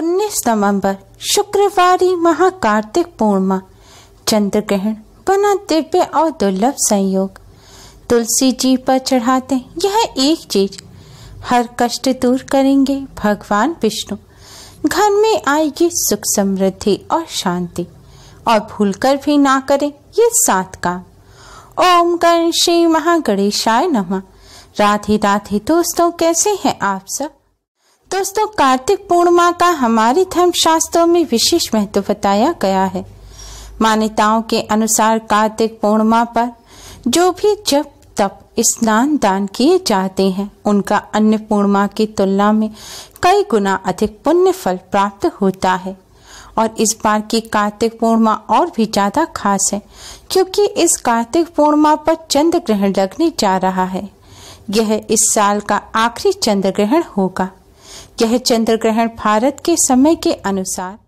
19 नवंबर शुक्रवार महाकार्तिक पूर्णिमा चंद्र ग्रहण बना दिव्य और दुर्लभ संयोग तुलसी जी पर चढ़ाते यह एक चीज हर कष्ट दूर करेंगे भगवान विष्णु घर में आएगी सुख समृद्धि और शांति और भूलकर भी ना करें ये सात काम ओम गण श्री महागणेशाय नमः राधे राधे दोस्तों कैसे हैं आप सब दोस्तों कार्तिक पूर्णिमा का धर्म धर्मशास्त्रों में विशेष महत्व बताया गया है मान्यताओं के अनुसार कार्तिक पूर्णिमा पर जो भी जप तप स्नान दान किए जाते हैं उनका अन्य पूर्णिमा की तुलना में कई गुना अधिक पुण्य फल प्राप्त होता है और इस बार की कार्तिक पूर्णिमा और भी ज्यादा खास है क्योंकि इस कार्तिक पूर्णिमा पर चंद्र ग्रहण लगने जा रहा है यह इस साल का आखिरी चंद्र ग्रहण होगा यह चंद्र ग्रहण भारत के समय के अनुसार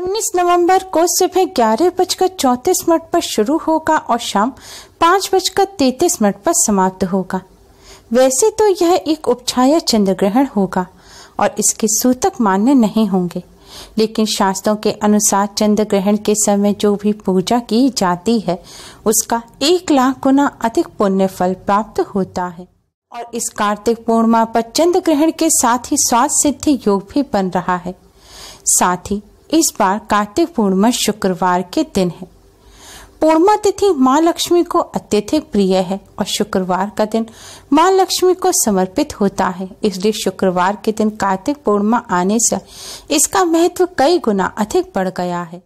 19 नवंबर को सुबह ग्यारह बजकर चौतीस मिनट पर शुरू होगा और शाम पाँच बजकर तैतीस मिनट पर समाप्त होगा वैसे तो यह एक उपछाया चंद्र ग्रहण होगा और इसके सूतक मान्य नहीं होंगे लेकिन शास्त्रों के अनुसार चंद्र ग्रहण के समय जो भी पूजा की जाती है उसका एक लाख गुना अधिक पुण्य फल प्राप्त होता है और इस कार्तिक पूर्णिमा पर चंद्र ग्रहण के साथ ही स्वास्थ्य सिद्धि योग भी बन रहा है साथ ही इस बार कार्तिक पूर्णिमा शुक्रवार के दिन है पूर्णिमा तिथि माँ लक्ष्मी को अत्यधिक प्रिय है और शुक्रवार का दिन माँ लक्ष्मी को समर्पित होता है इसलिए शुक्रवार के दिन कार्तिक पूर्णिमा आने से इसका महत्व कई गुना अधिक बढ़ गया है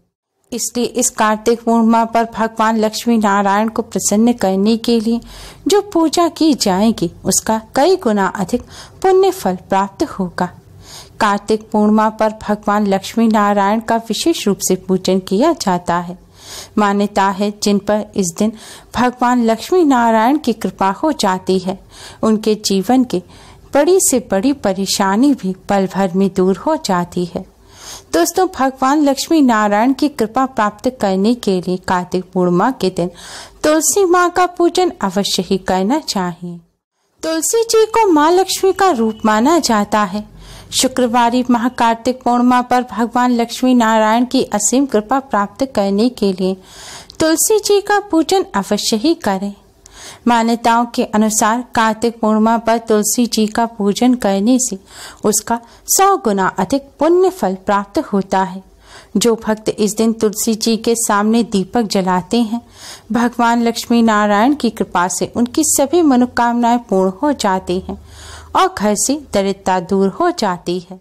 इसलिए इस कार्तिक पूर्णिमा पर भगवान लक्ष्मी नारायण को प्रसन्न करने के लिए जो पूजा की जाएगी उसका कई गुना अधिक पुण्य फल प्राप्त होगा कार्तिक पूर्णिमा पर भगवान लक्ष्मी नारायण का विशेष रूप से पूजन किया जाता है मान्यता है जिन पर इस दिन भगवान लक्ष्मी नारायण की कृपा हो जाती है उनके जीवन के बड़ी से बड़ी परेशानी भी पल भर में दूर हो जाती है दोस्तों भगवान लक्ष्मी नारायण की कृपा प्राप्त करने के लिए कार्तिक पूर्णिमा के दिन तुलसी माँ का पूजन अवश्य ही करना चाहिए तुलसी जी को माँ लक्ष्मी का रूप माना जाता है शुक्रवार महाकार्तिक पूर्णिमा पर भगवान लक्ष्मी नारायण की असीम कृपा प्राप्त करने के लिए तुलसी जी का पूजन अवश्य ही करें मान्यताओं के अनुसार कार्तिक पूर्णिमा पर तुलसी जी का पूजन करने से उसका सौ गुना अधिक पुण्य फल प्राप्त होता है जो भक्त इस दिन तुलसी जी के सामने दीपक जलाते हैं भगवान लक्ष्मी नारायण की कृपा से उनकी सभी मनोकामनाएं पूर्ण हो जाती हैं और घर से दरिद्रता दूर हो जाती है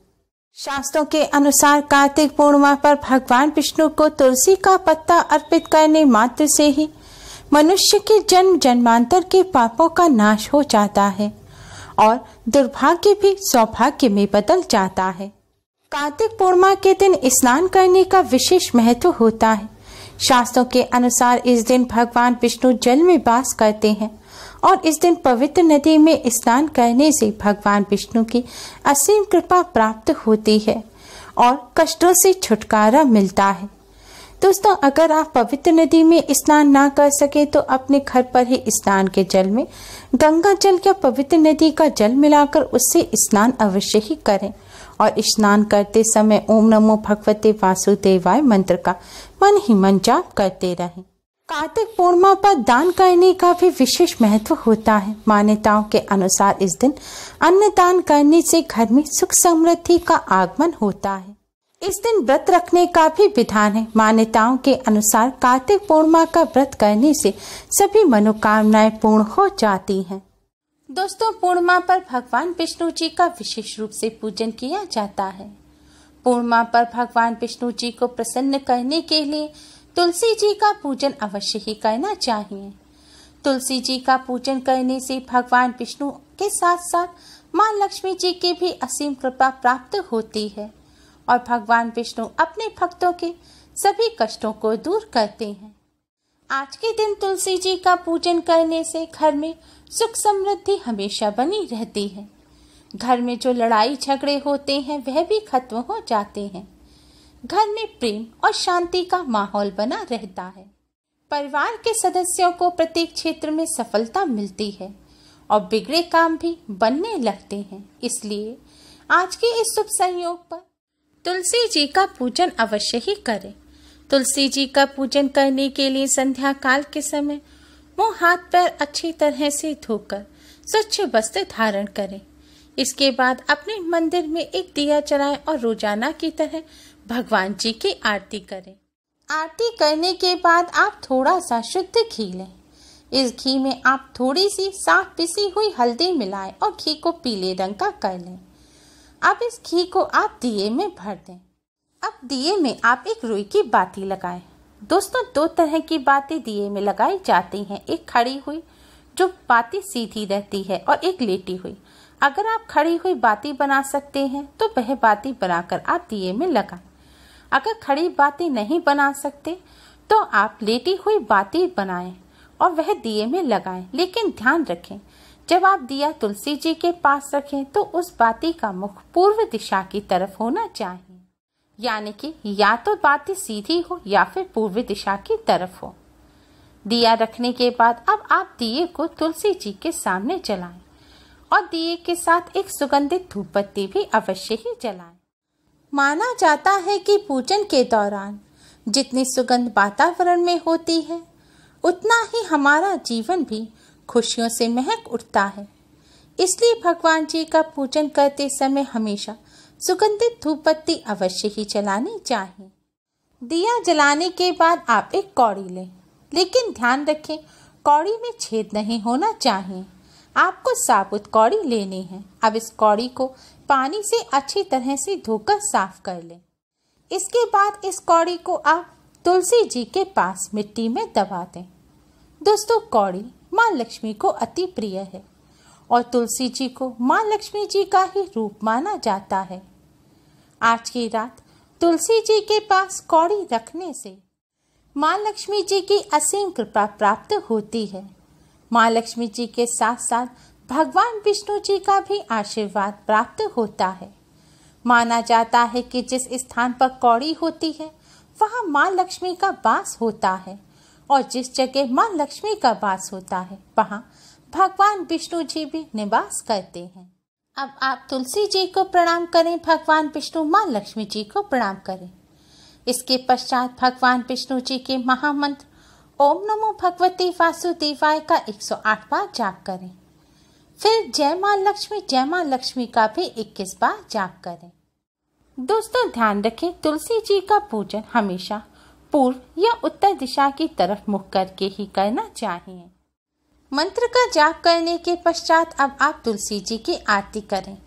शास्त्रों के अनुसार कार्तिक पूर्णिमा पर भगवान विष्णु को तुलसी का पत्ता अर्पित करने मात्र से ही मनुष्य के जन्म जन्मांतर के पापों का नाश हो जाता है और दुर्भाग्य भी सौभाग्य में बदल जाता है कार्तिक पूर्णिमा के दिन स्नान करने का विशेष महत्व होता है शास्त्रों के अनुसार इस दिन भगवान विष्णु जल में वास करते हैं और इस दिन पवित्र नदी में स्नान करने से भगवान विष्णु की असीम कृपा प्राप्त होती है और कष्टों से छुटकारा मिलता है दोस्तों अगर आप पवित्र नदी में स्नान ना कर सके तो अपने घर पर ही स्नान के जल में गंगा जल या पवित्र नदी का जल मिलाकर उससे स्नान अवश्य ही करें और स्नान करते समय ओम नमो भगवते वासुदेवाय मंत्र का मन ही मन जाप करते रहें कार्तिक पूर्णिमा पर दान करने का भी विशेष महत्व होता है मान्यताओं के अनुसार इस दिन अन्न दान करने से घर में सुख समृद्धि का आगमन होता है इस दिन व्रत रखने का भी विधान है मान्यताओं के अनुसार कार्तिक पूर्णिमा का व्रत करने से सभी मनोकामनाएं पूर्ण हो जाती हैं। दोस्तों पूर्णिमा पर भगवान विष्णु जी का विशेष रूप से पूजन किया जाता है पूर्णिमा पर भगवान विष्णु जी को प्रसन्न करने के लिए तुलसी जी का पूजन अवश्य ही करना चाहिए तुलसी जी का पूजन करने से भगवान विष्णु के साथ साथ माँ लक्ष्मी जी की भी असीम कृपा प्राप्त होती है और भगवान विष्णु अपने भक्तों के सभी कष्टों को दूर करते हैं आज के दिन तुलसी जी का पूजन करने से घर में सुख समृद्धि हमेशा बनी रहती है घर में जो लड़ाई झगड़े होते हैं वह भी खत्म हो जाते हैं घर में प्रेम और शांति का माहौल बना रहता है परिवार के सदस्यों को प्रत्येक क्षेत्र में सफलता मिलती है और बिगड़े काम भी बनने लगते हैं इसलिए आज के इस शुभ संयोग पर तुलसी जी का पूजन अवश्य ही करें तुलसी जी का पूजन करने के लिए संध्या काल के समय मुंह हाथ पैर अच्छी तरह से धोकर स्वच्छ वस्त्र धारण करें इसके बाद अपने मंदिर में एक दिया चलाएं और रोजाना की तरह भगवान जी की आरती करें आरती करने के बाद आप थोड़ा सा शुद्ध घी लें इस घी में आप थोड़ी सी साफ पिसी हुई हल्दी मिलाएं और घी को पीले रंग का कर लें अब इस घी को आप दिए में भर दें अब दिए में आप एक रुई की बाती लगाएं दोस्तों दो तरह की बातें दिए में लगाई जाती हैं एक खड़ी हुई जो बाती सीधी रहती है और एक लेटी हुई अगर आप खड़ी हुई बाती बना सकते हैं तो वह बाती बनाकर आप दिए में लगाएं अगर खड़ी बाती नहीं बना सकते तो आप लेटी हुई बाती बनाएं और वह दिए में लगाएं लेकिन ध्यान रखें जब आप दिया तुलसी जी के पास रखें तो उस बाती का मुख पूर्व दिशा की तरफ होना चाहिए यानी कि या तो बाती सीधी हो या फिर पूर्व दिशा की तरफ हो दिया रखने के बाद अब आप दिए को तुलसी जी के सामने जलाएं और दिए के साथ एक सुगंधित धूपबत्ती भी अवश्य ही जलाएं। माना जाता है कि पूजन के दौरान जितनी सुगंध वातावरण में होती है उतना ही हमारा जीवन भी खुशियों से महक उठता है इसलिए भगवान जी का पूजन करते समय हमेशा सुगंधित धूप बत्ती अवश्य ही जलानी चाहिए दिया जलाने के बाद आप एक कौड़ी लें लेकिन ध्यान रखें कौड़ी में छेद नहीं होना चाहिए आपको साबुत कौड़ी लेनी है अब इस कौड़ी को पानी से अच्छी तरह से धोकर साफ कर लें इसके बाद इस कौड़ी को आप तुलसी जी के पास मिट्टी में दबा दें दोस्तों कौड़ी माँ लक्ष्मी को अति प्रिय है और तुलसी जी को माँ लक्ष्मी जी का ही रूप माना जाता है आज की रात तुलसी जी के पास कौड़ी रखने से माँ लक्ष्मी जी की असीम कृपा प्राप्त होती है माँ लक्ष्मी जी के साथ साथ भगवान विष्णु जी का भी आशीर्वाद प्राप्त होता है माना जाता है कि जिस स्थान पर कौड़ी होती है वहाँ माँ लक्ष्मी का वास होता है और जिस जगह माँ लक्ष्मी का वास होता है वहाँ भगवान विष्णु जी भी निवास करते हैं अब आप तुलसी जी को प्रणाम करें भगवान विष्णु माँ लक्ष्मी जी को प्रणाम करें इसके पश्चात भगवान विष्णु जी के महामंत्र ओम नमो भगवती वासुदेवाय का 108 बार जाप करें फिर जय माँ लक्ष्मी जय माँ लक्ष्मी का भी 21 बार जाप करें दोस्तों ध्यान रखें तुलसी जी का पूजन हमेशा पूर्व या उत्तर दिशा की तरफ मुख करके ही करना चाहिए मंत्र का जाप करने के पश्चात अब आप तुलसी जी की आरती करें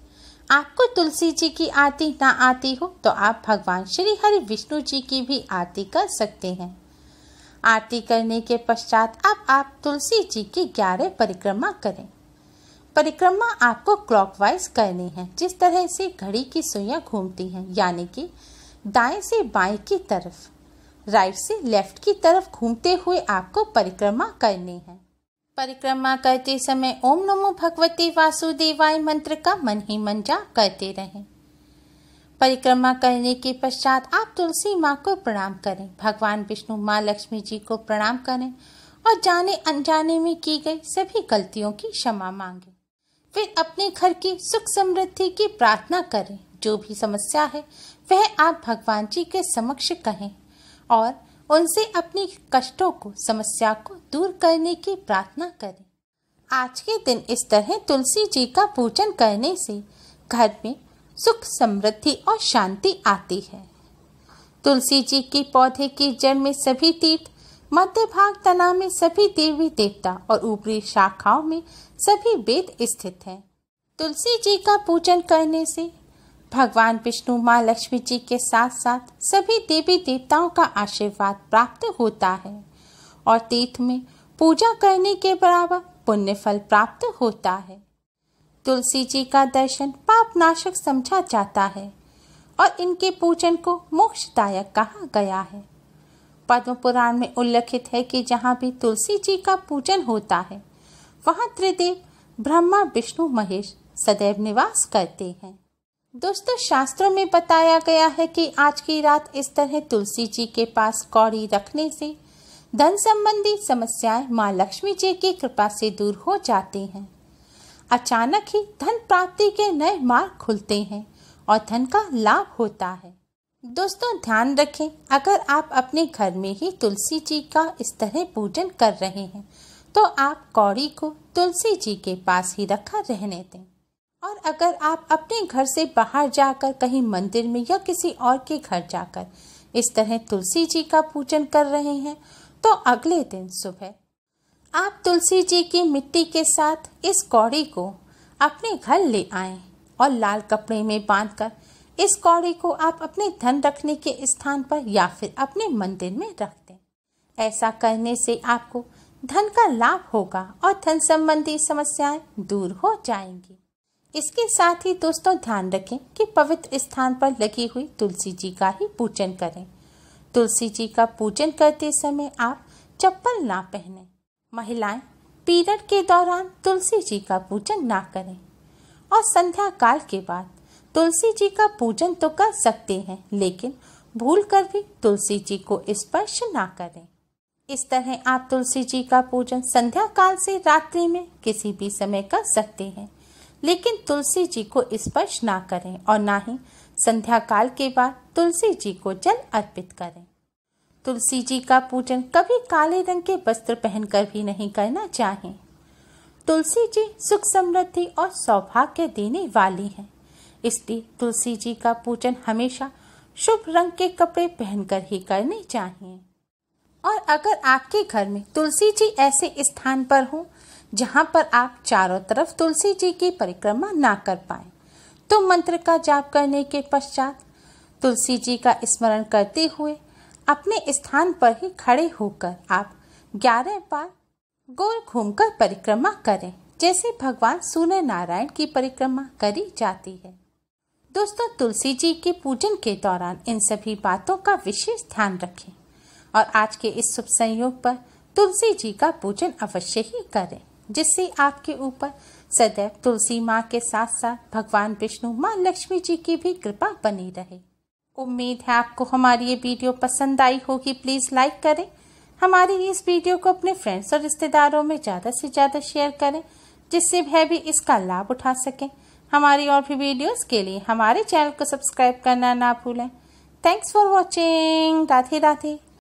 आपको तुलसी जी की आरती ना आती हो तो आप भगवान श्री हरि विष्णु जी की भी आरती कर सकते हैं आरती करने के पश्चात अब आप तुलसी जी की ग्यारह परिक्रमा करें परिक्रमा आपको क्लॉकवाइज करनी है जिस तरह से घड़ी की सुइया घूमती हैं यानी कि दाएं से बाएं की तरफ राइट से लेफ्ट की तरफ घूमते हुए आपको परिक्रमा करनी है परिक्रमा करते समय ओम नमो भगवती वासुदेवाय मंत्र का मन ही मन जाप करते रहें परिक्रमा करने के पश्चात आप तुलसी माँ को प्रणाम करें भगवान विष्णु माँ लक्ष्मी जी को प्रणाम करें और जाने अनजाने में की गई सभी गलतियों की क्षमा मांगे फिर अपने घर की सुख समृद्धि की प्रार्थना करें जो भी समस्या है वह आप भगवान जी के समक्ष कहें और उनसे अपने कष्टों को समस्या को दूर करने की प्रार्थना करें आज के दिन इस तरह तुलसी जी का पूजन करने से घर में सुख समृद्धि और शांति आती है तुलसी जी के पौधे की जड़ में सभी तीर्थ मध्य भाग तना में सभी देवी देवता और ऊपरी शाखाओं में सभी वेद स्थित हैं तुलसी जी का पूजन करने से भगवान विष्णु माँ लक्ष्मी जी के साथ साथ सभी देवी देवताओं का आशीर्वाद प्राप्त होता है और तीर्थ में पूजा करने के बराबर पुण्य फल प्राप्त होता है तुलसी जी का दर्शन पाप नाशक समझा जाता है और इनके पूजन को मोक्षदायक कहा गया है पद्म पुराण में उल्लेखित है कि जहाँ भी तुलसी जी का पूजन होता है वहाँ त्रिदेव ब्रह्मा विष्णु महेश सदैव निवास करते हैं दोस्तों शास्त्रों में बताया गया है कि आज की रात इस तरह तुलसी जी के पास कौड़ी रखने से धन संबंधी समस्याएं माँ लक्ष्मी जी की कृपा से दूर हो जाते हैं अचानक ही धन प्राप्ति के नए मार्ग खुलते हैं और धन का लाभ होता है दोस्तों ध्यान रखें अगर आप अपने घर में ही तुलसी जी का इस तरह पूजन कर रहे हैं तो आप कौड़ी को तुलसी जी के पास ही रखा रहने दें और अगर आप अपने घर से बाहर जाकर कहीं मंदिर में या किसी और के घर जाकर इस तरह तुलसी जी का पूजन कर रहे हैं तो अगले दिन सुबह आप तुलसी जी की मिट्टी के साथ इस कौड़ी को अपने घर ले आएं और लाल कपड़े में बांधकर इस कौड़ी को आप अपने धन रखने के स्थान पर या फिर अपने मंदिर में रख दें ऐसा करने से आपको धन का लाभ होगा और धन संबंधी समस्याएं दूर हो जाएंगी इसके साथ ही दोस्तों ध्यान रखें कि पवित्र स्थान पर लगी हुई तुलसी जी का ही पूजन करें तुलसी जी का पूजन करते समय आप चप्पल ना पहने महिलाएं पीरियड के दौरान तुलसी जी का पूजन ना करें और संध्या काल के बाद तुलसी जी का पूजन तो कर सकते हैं लेकिन भूल कर भी तुलसी जी को स्पर्श ना करें इस तरह आप तुलसी जी का पूजन संध्या काल से रात्रि में किसी भी समय कर सकते हैं लेकिन तुलसी जी को स्पर्श ना करें और ना ही संध्या काल के बाद तुलसी जी को जल अर्पित करें तुलसी जी का पूजन कभी काले रंग के वस्त्र पहनकर भी नहीं करना चाहिए तुलसी जी सुख समृद्धि और सौभाग्य देने वाली हैं इसलिए तुलसी जी का पूजन हमेशा शुभ रंग के कपड़े पहनकर ही करने चाहिए और अगर आपके घर में तुलसी जी ऐसे स्थान पर हों जहाँ पर आप चारों तरफ तुलसी जी की परिक्रमा ना कर पाए तो मंत्र का जाप करने के पश्चात तुलसी जी का स्मरण करते हुए अपने स्थान पर ही खड़े होकर आप ग्यारह बार गोल घूमकर परिक्रमा करें जैसे भगवान सूर्य नारायण की परिक्रमा करी जाती है दोस्तों तुलसी जी के पूजन के दौरान इन सभी बातों का विशेष ध्यान रखें और आज के इस शुभ संयोग पर तुलसी जी का पूजन अवश्य ही करें जिससे आपके ऊपर सदैव तुलसी माँ के साथ साथ भगवान विष्णु माँ लक्ष्मी जी की भी कृपा बनी रहे उम्मीद है आपको हमारी ये वीडियो पसंद आई होगी प्लीज़ लाइक करें हमारी इस वीडियो को अपने फ्रेंड्स और रिश्तेदारों में ज़्यादा से ज़्यादा शेयर करें जिससे वह भी इसका लाभ उठा सके हमारी और भी वीडियोस के लिए हमारे चैनल को सब्सक्राइब करना ना भूलें thanks for watching Radhe Radhe